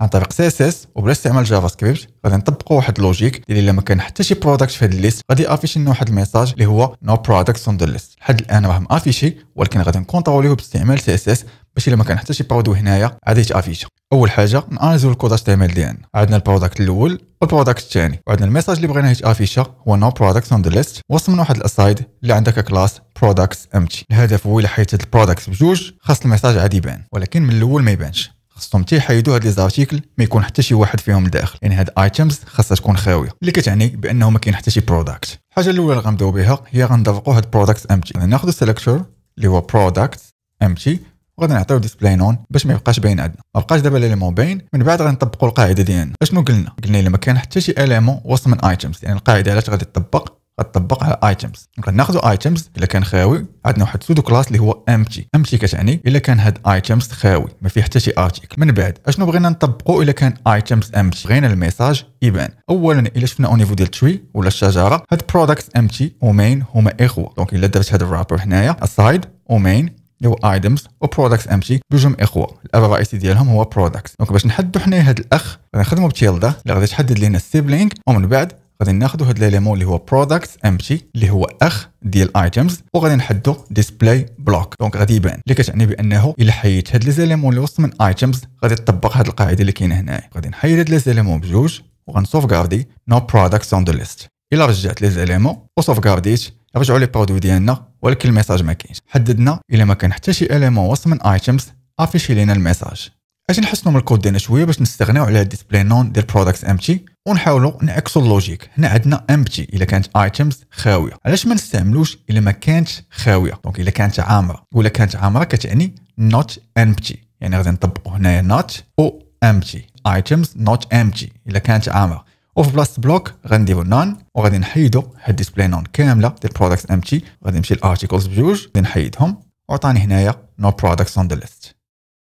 عن طريق سي اس اس وبلا استعمال جافا سكريبت غادي نطبقوا واحد اللوجيك اللي الا ما كان حتى شي برودكت في هاد الليست غادي افيشي لنا واحد الميساج اللي هو نو برودكت اون ذا ليست لحد الان راه مافيشي ولكن غادي نكونتروليه باستعمال سي اس اس باش الا ما كان حتى شي برودو هنايا غادي يتافيشا اول حاجه نانزلو الكود اش تي ديالنا عندنا البرودكت الاول والبرودكت الثاني وعندنا الميساج اللي بغينا يتافيشا هو نو برودكت اون ذا ليست وصمنا واحد الاسايد اللي عندك كلاس برودكتس امتي الهدف هو الى حيت البرودكتس بجوج خاص الميساج عادي يبان ولكن من الاول ما يبانش خصهم تيحيدوا يحيدوا هاد لي زارتيكل ما يكون حتى شي واحد فيهم لداخل يعني هاد ايتيمز خاصها تكون خاويه اللي كتعني بانه ما كاين حتى شي برودكت الحاجه الاولى اللي غنبداو بها هي غندفقوا هاد برودكت امتي ناخذ سيلكتور اللي هو برودكت امتي وغادي نعطيو ديسبلاي نون باش ما يبقاش باين عندنا ما بقاش دابا ليليمون باين من بعد غنطبقوا القاعده ديالنا اشنو قلنا قلنا الا ما كان حتى شي اليمون وسط من ايتيمز يعني القاعده علاش غادي تطبق تطبق على ايتمز نبقى ناخذ ايتمز الا كان خاوي عندنا واحد سودو كلاس اللي هو امتي امتي كتعني الا كان هاد ايتمز خاوي ما فيه حتى شي ارتيكل من بعد اشنو بغينا نطبقوا الا كان ايتمز امتي بغينا الميساج يبان اولا الا شفنا او نيفو ديال التري ولا الشجره هاد برودكت امتي ومين هما اخوه دونك الا درت هاد الرابر هنايا اسايد ومين اللي هو ايتمز وبرودكتس امتي بجوج اخوه الاب الرئيسي ديالهم هو برودكتس دونك باش نحدو حنا هاد الاخ غنخدموا بتيلدا اللي غادي تحدد لنا السيبلينغ ومن بعد غادي ناخذ هذا ليليمون اللي هو برودكت امتي اللي هو اخ ديال ايتيمز وغادي نحدو ديسبلاي بلوك دونك غادي يبان اللي كتعني بانه الا حيدت هاد ليزيليمون اللي وسط من ايتيمز غادي تطبق هاد القاعده اللي كاينه هنايا غادي نحيد هاد ليزيليمون بجوج بجوج وغنسوفغاردي نو برودكتس اون ذا ليست الا رجعت لي وصوف وسوفغارديت رجعوا لي برودوي ديالنا ولكن الميساج ما كاينش حددنا الا ما كان حتى شي اليمون وسط من ايتيمز افيشي لينا الميساج باش نحسنوا من الكود ديالنا شويه باش نستغناو على ديسبلينون ديال برودكت امتي ونحاولوا نعكسوا اللوجيك هنا عندنا امتي الا كانت ايتمز خاويه علاش ما نستعملوش الا ما كانتش خاويه دونك الا كانت عامره ولا كانت عامره كتعني نوت امتي يعني غادي نطبقوا هنايا نوت او امتي ايتمز نوت امتي الا كانت عامره وفي بلاصه بلوك غنديرو نان وغادي نحيدو هاد ديسبلاي نون كامله ديال برودكت امتي غادي نمشي لارتيكلز بجوج غادي نحيدهم وعطاني هنايا نو برودكتس اون ذا ليست